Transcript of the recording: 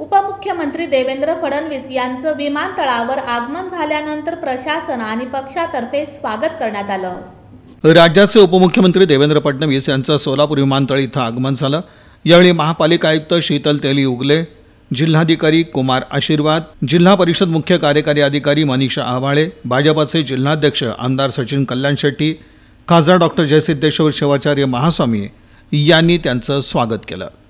उपमुख्यमंत्री देवेंद्र फडणवीस यांचं विमानतळावर आगमन झाल्यानंतर प्रशासन आणि पक्षातर्फे स्वागत करण्यात आलं राज्याचे उपमुख्यमंत्री देवेंद्र फडणवीस यांचं सोलापूर विमानतळ इथं आगमन झालं यावेळी महापालिका आयुक्त शीतल तेली उगले जिल्हाधिकारी कुमार आशीर्वाद जिल्हा परिषद मुख्य कार्यकारी अधिकारी मनीषा आव्हाळे भाजपाचे जिल्हाध्यक्ष आमदार सचिन कल्याण शेट्टी खासदार डॉक्टर जयसिद्धेश्वर शिवाचार्य महास्वामी यांनी त्यांचं स्वागत केलं